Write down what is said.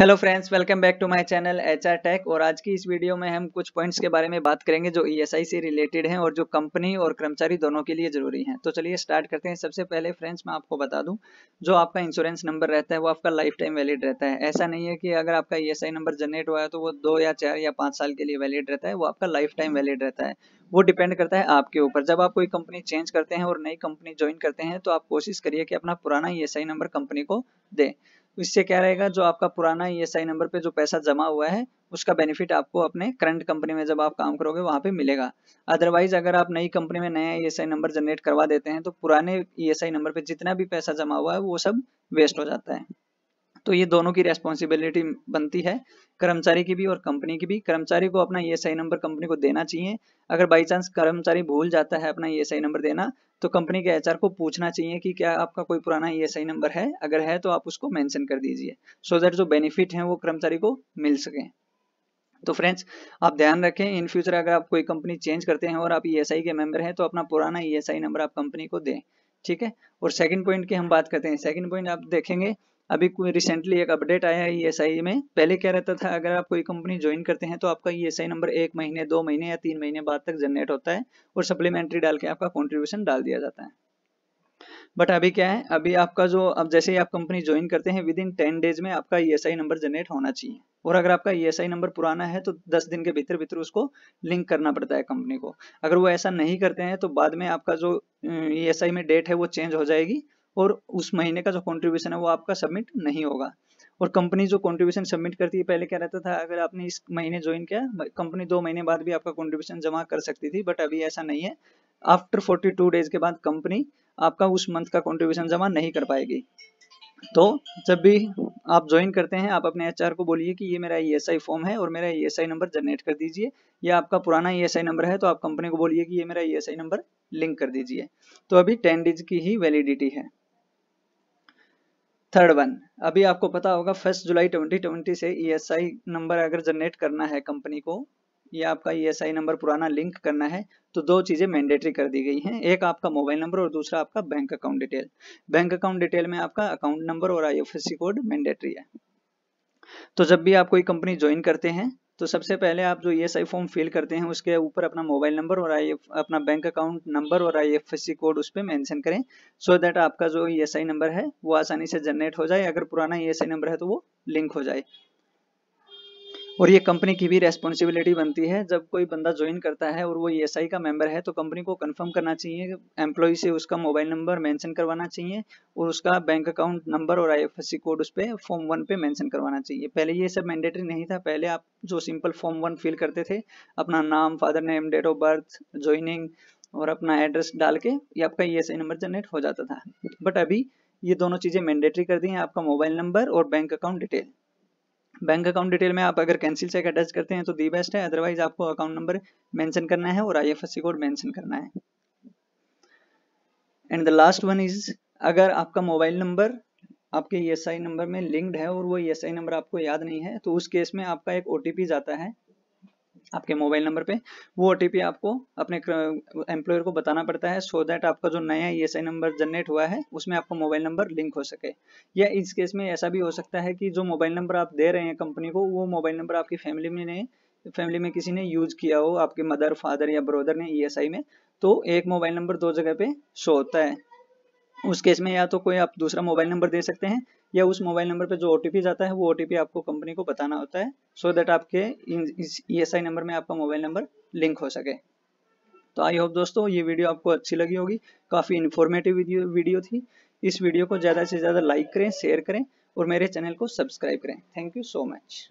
hello friends welcome back to my channel H R tech और आज की इस वीडियो में हम कुछ पॉइंट्स के बारे में बात करेंगे जो ईएसआई e से रिलेटेड हैं और जो कंपनी और कर्मचारी दोनों के लिए जरूरी हैं तो चलिए स्टार्ट करते हैं सबसे पहले फ्रेंड्स मैं आपको बता दूं जो आपका इंश्योरेंस नंबर रहता है वो आपका लाइफ टाइम वैलिड रहता है ऐसा नहीं है कि अगर आपका ई नंबर जनरेट हुआ है तो वो दो या चार या पाँच साल के लिए वैलिड रहता है वो आपका लाइफ टाइम वैलिड रहता है वो डिपेंड करता है आपके ऊपर जब आप कोई कंपनी चेंज करते हैं और नई कंपनी ज्वाइन करते हैं तो आप कोशिश करिए कि अपना पुराना ई नंबर कंपनी को दें तो इससे क्या रहेगा जो आपका पुराना ई e नंबर पे जो पैसा जमा हुआ है उसका बेनिफिट आपको अपने करंट कंपनी में जब आप काम करोगे वहाँ पे मिलेगा अदरवाइज अगर आप नई कंपनी में नया ई नंबर जनरेट करवा देते हैं तो पुराने ई e नंबर पे जितना भी पैसा जमा हुआ है वो सब वेस्ट हो जाता है तो ये दोनों की रेस्पॉन्सिबिलिटी बनती है कर्मचारी की भी और कंपनी की भी कर्मचारी को अपना ये सही नंबर कंपनी को देना चाहिए अगर बाई चांस कर्मचारी भूल जाता है अपना ये सही नंबर देना तो कंपनी के एचआर को पूछना चाहिए कि क्या आपका कोई पुराना ये सही नंबर है अगर है तो आप उसको मैंशन कर दीजिए सो दैट जो बेनिफिट है वो कर्मचारी को मिल सके तो फ्रेंड्स आप ध्यान रखें इन फ्यूचर अगर आप कोई कंपनी चेंज करते हैं और आप ई e के मेंबर हैं तो अपना पुराना ई e नंबर आप कंपनी को दें ठीक है और सेकंड पॉइंट की हम बात करते हैं सेकंड पॉइंट आप देखेंगे अभी कोई रिसेंटली एक अपडेट आया है ई e में पहले क्या रहता था अगर आप कोई कंपनी ज्वाइन करते हैं तो आपका ई e नंबर एक महीने दो महीने या तीन महीने बाद तक जनरेट होता है और सप्लीमेंट्री डाल के आपका कॉन्ट्रीब्यूशन डाल दिया जाता है बट अभी क्या है अभी आपका जो अब जैसे ही आप कंपनी ज्वाइन करते हैं विद इन टेन डेज में आपका ई नंबर जनरेट होना चाहिए और अगर आपका ई e नंबर पुराना है तो दस दिन के भीतर भीतर उसको लिंक करना पड़ता है कंपनी को अगर वो ऐसा नहीं करते हैं तो बाद में आपका जो ई में डेट है वो चेंज हो जाएगी और उस महीने का जो कॉन्ट्रीब्यूशन है वो आपका सबमिट नहीं होगा और कंपनी जो कॉन्ट्रीब्यूशन सबमिट करती है पहले क्या रहता था अगर आपने इस महीने ज्वाइन किया कंपनी दो महीने बाद भी आपका कॉन्ट्रीब्यूशन जमा कर सकती थी बट अभी ऐसा नहीं है आफ्टर 42 डेज के बाद कंपनी आपका उस मंथ का कॉन्ट्रीब्यूशन जमा नहीं कर पाएगी तो जब भी आप ज्वाइन करते हैं आप अपने एचआर को बोलिए कि ये मेरा ई e फॉर्म है और मेरा ई नंबर जनरेट कर दीजिए या आपका पुराना ई e नंबर है तो आप कंपनी को बोलिए कि ये मेरा ई नंबर लिंक कर दीजिए तो अभी टेन डेज की ही वैलिडिटी है थर्ड वन अभी आपको पता होगा फर्स्ट जुलाई 2020 से ईएसआई e नंबर अगर जनरेट करना है कंपनी को या आपका ईएसआई e नंबर पुराना लिंक करना है तो दो चीजें मैंडेटरी कर दी गई हैं एक आपका मोबाइल नंबर और दूसरा आपका bank account detail bank account detail में आपका अकाउंट नंबर और आई कोड मैंडेटरी है तो जब भी आप कोई कंपनी ज्वाइन करते हैं तो सबसे पहले आप जो ई फॉर्म फिल करते हैं उसके ऊपर अपना मोबाइल नंबर और आई अपना बैंक अकाउंट नंबर और आई कोड उस पर मैंशन करें सो so दैट आपका जो ई एस आई नंबर है वो आसानी से जनरेट हो जाए अगर पुराना ई एस आई नंबर है तो वो लिंक हो जाए और ये कंपनी की भी रेस्पॉन्सिबिलिटी बनती है जब कोई बंदा ज्वाइन करता है और वो ई e का मेंबर है तो कंपनी को कंफर्म करना चाहिए एम्प्लॉय से उसका मोबाइल नंबर मेंशन करवाना चाहिए और उसका बैंक अकाउंट नंबर और आईएफएससी कोड उस पर फॉर्म वन पे मेंशन करवाना चाहिए पहले ये सब मैंडेटरी नहीं था पहले आप जो सिंपल फॉर्म वन फिल करते थे अपना नाम father name date of birth joining और अपना एड्रेस डाल के ये आपका ई नंबर जनरेट हो जाता था बट अभी ये दोनों चीज़ें मैंडेटरी कर दी हैं आपका मोबाइल नंबर और bank account detail bank account detail में आप अगर कैंसिल चेक अटैच करते हैं तो दी बेस्ट है अदरवाइज आपको अकाउंट नंबर मेंशन करना है और आईएफएससी कोड मेंशन करना है and the last one is अगर आपका मोबाइल नंबर आपके ई e नंबर में लिंक्ड है और वो ई e नंबर आपको याद नहीं है तो उस केस में आपका एक ओ जाता है आपके मोबाइल नंबर पे वो ओटीपी आपको अपने एम्प्लॉयर को बताना पड़ता है सो so दैट आपका जो नया ई e नंबर जनरेट हुआ है उसमें आपका मोबाइल नंबर लिंक हो सके या इस केस में ऐसा भी हो सकता है कि जो मोबाइल नंबर आप दे रहे हैं कंपनी को वो मोबाइल नंबर आपकी फैमिली में नहीं फैमिली में किसी ने यूज किया हो आपके मदर फादर या ब्रदर ने ईएसआई e में तो एक मोबाइल नंबर दो जगह पे शो होता है उस केस में या तो कोई आप दूसरा मोबाइल नंबर दे सकते हैं या उस मोबाइल नंबर पे जो ओटीपी जाता है वो ओटीपी आपको कंपनी को बताना होता है सो so देट आपके ई एस आई नंबर में आपका मोबाइल नंबर लिंक हो सके तो आई होप दोस्तों ये वीडियो आपको अच्छी लगी होगी काफ़ी इन्फॉर्मेटिव वीडियो थी इस वीडियो को ज़्यादा से ज़्यादा लाइक करें शेयर करें और मेरे चैनल को सब्सक्राइब करें थैंक यू सो मच